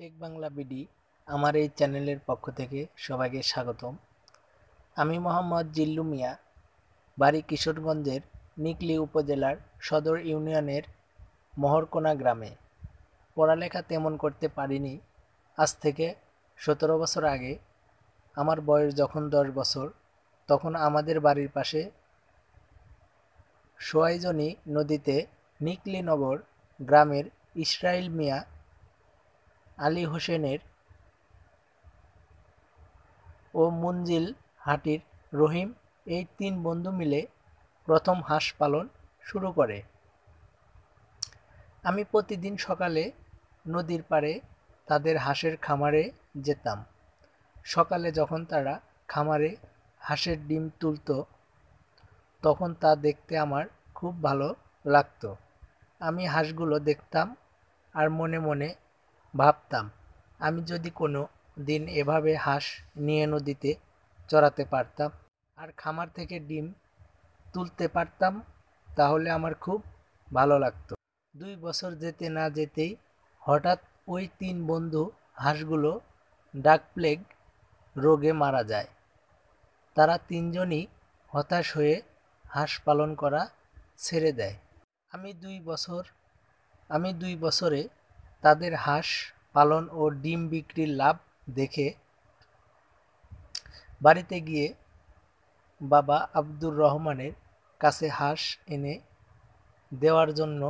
take Bangla BD আমার এই চ্যানেলের পক্ষ থেকে সবাইকে স্বাগতম আমি মোহাম্মদ জিল্লু মিয়া বাড়ি কিশোরগঞ্জের নিকলি উপজেলার সদর ইউনিয়নের মোহরকোনা গ্রামে পড়ালেখা তেমন করতে পারিনি আজ থেকে সতেরো বছর আগে আমার বয়স যখন দশ বছর তখন আমাদের বাড়ির পাশে সোয়াইজনী নদীতে নিকলি নগর গ্রামের ইসরায়েল মিয়া আলী হোসেনের ও মঞ্জিল হাটির রহিম এই তিন বন্ধু মিলে প্রথম হাঁস পালন শুরু করে আমি প্রতিদিন সকালে নদীর পাড়ে তাদের হাঁসের খামারে যেতাম সকালে যখন তারা খামারে হাঁসের ডিম তুলত তখন তা দেখতে আমার খুব ভালো লাগতো আমি হাঁসগুলো দেখতাম আর মনে মনে ভাবতাম আমি যদি কোনো দিন এভাবে হাঁস নিয়ে নদীতে চড়াতে পারতাম আর খামার থেকে ডিম তুলতে পারতাম তাহলে আমার খুব ভালো লাগতো দুই বছর যেতে না যেতেই হঠাৎ ওই তিন বন্ধু হাঁসগুলো ডাক প্লেগ রোগে মারা যায় তারা তিনজনই হতাশ হয়ে হাঁস পালন করা ছেড়ে দেয় আমি দুই বছর আমি দুই বছরে তাদের হাঁস পালন ও ডিম বিক্রির লাভ দেখে বাড়িতে গিয়ে বাবা আব্দুর রহমানের কাছে হাঁস এনে দেওয়ার জন্য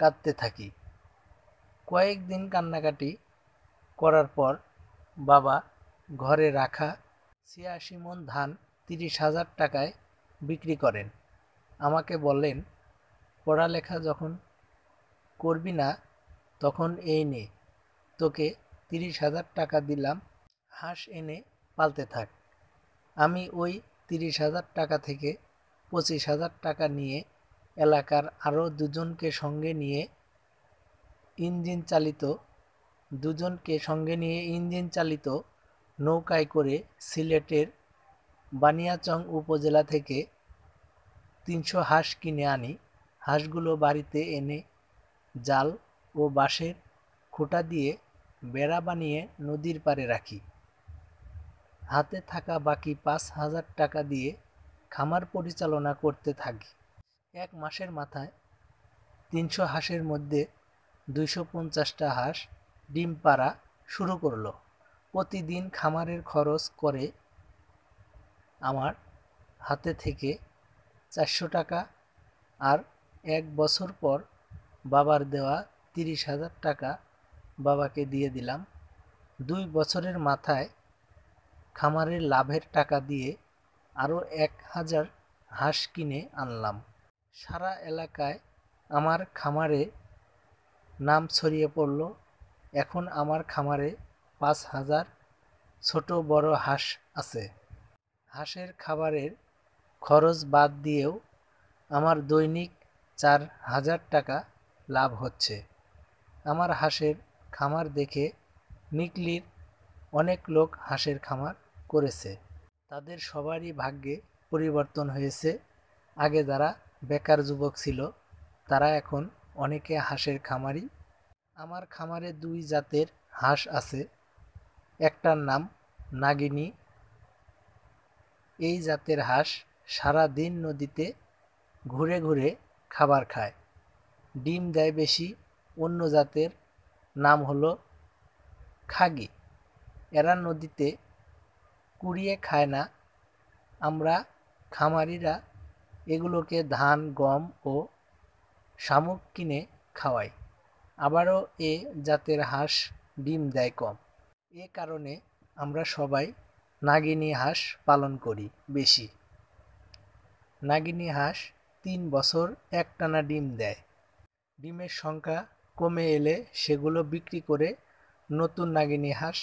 কাঁদতে থাকি কয়েকদিন কান্নাকাটি করার পর বাবা ঘরে রাখা ছিয়াশি মন ধান তিরিশ হাজার টাকায় বিক্রি করেন আমাকে বলেন পড়ালেখা যখন করবি না তখন এই নে তোকে তিরিশ হাজার টাকা দিলাম হাঁস এনে পালতে থাক আমি ওই তিরিশ হাজার টাকা থেকে পঁচিশ হাজার টাকা নিয়ে এলাকার আরও দুজনকে সঙ্গে নিয়ে ইঞ্জিন চালিত দুজনকে সঙ্গে নিয়ে ইঞ্জিন চালিত নৌকায় করে সিলেটের বানিয়াচং উপজেলা থেকে তিনশো হাঁস কিনে আনি হাঁসগুলো বাড়িতে এনে জাল ও বাঁশের খুঁটা দিয়ে বেড়া বানিয়ে নদীর পাড়ে রাখি হাতে থাকা বাকি পাঁচ হাজার টাকা দিয়ে খামার পরিচালনা করতে থাকি এক মাসের মাথায় তিনশো হাঁসের মধ্যে দুইশো পঞ্চাশটা হাঁস ডিম পাড়া শুরু করলো প্রতিদিন খামারের খরচ করে আমার হাতে থেকে চারশো টাকা আর এক বছর পর বাবার দেওয়া তিরিশ হাজার টাকা বাবাকে দিয়ে দিলাম দুই বছরের মাথায় খামারের লাভের টাকা দিয়ে আরও এক হাজার হাঁস কিনে আনলাম সারা এলাকায় আমার খামারে নাম ছড়িয়ে পড়ল এখন আমার খামারে পাঁচ হাজার ছোট বড় হাঁস আছে হাঁসের খাবারের খরচ বাদ দিয়েও আমার দৈনিক চার হাজার টাকা লাভ হচ্ছে আমার হাঁসের খামার দেখে নিকলির অনেক লোক হাঁসের খামার করেছে তাদের সবারই ভাগ্যে পরিবর্তন হয়েছে আগে যারা বেকার যুবক ছিল তারা এখন অনেকে হাঁসের খামারি আমার খামারে দুই জাতের হাঁস আছে একটার নাম নাগিনী এই জাতের হাঁস সারা দিন নদীতে ঘুরে ঘুরে খাবার খায় ডিম দেয় বেশি অন্য জাতের নাম হলো খাগি এরা নদীতে কুড়িয়ে খায় না আমরা খামারিরা এগুলোকে ধান গম ও শামুক কিনে খাওয়াই আবারও এ জাতের হাঁস ডিম দেয় কম এ কারণে আমরা সবাই নাগিনী হাঁস পালন করি বেশি নাগিনী হাঁস তিন বছর একটানা ডিম দেয় ডিমের সংখ্যা কমে এলে সেগুলো বিক্রি করে নতুন নাগিনী হাঁস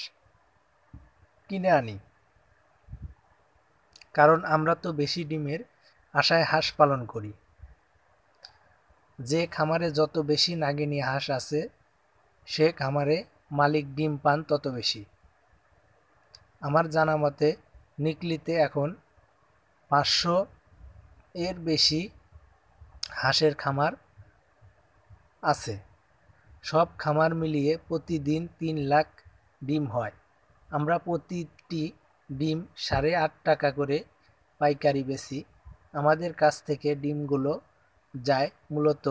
কিনে আনি কারণ আমরা তো বেশি ডিমের আশায় হাঁস পালন করি যে খামারে যত বেশি নাগিনী হাঁস আছে সে খামারে মালিক ডিম পান তত বেশি আমার জানা মতে নিকলিতে এখন পাঁচশো এর বেশি হাঁসের খামার আছে সব খামার মিলিয়ে প্রতিদিন তিন লাখ ডিম হয় আমরা প্রতিটি ডিম সাড়ে আট টাকা করে পাইকারি বেশি আমাদের কাছ থেকে ডিমগুলো যায় মূলত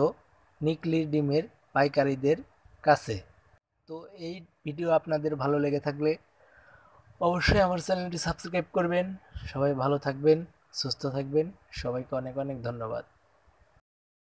নিকলি ডিমের পাইকারিদের কাছে তো এই ভিডিও আপনাদের ভালো লেগে থাকলে অবশ্যই আমার চ্যানেলটি সাবস্ক্রাইব করবেন সবাই ভালো থাকবেন সুস্থ থাকবেন সবাইকে অনেক অনেক ধন্যবাদ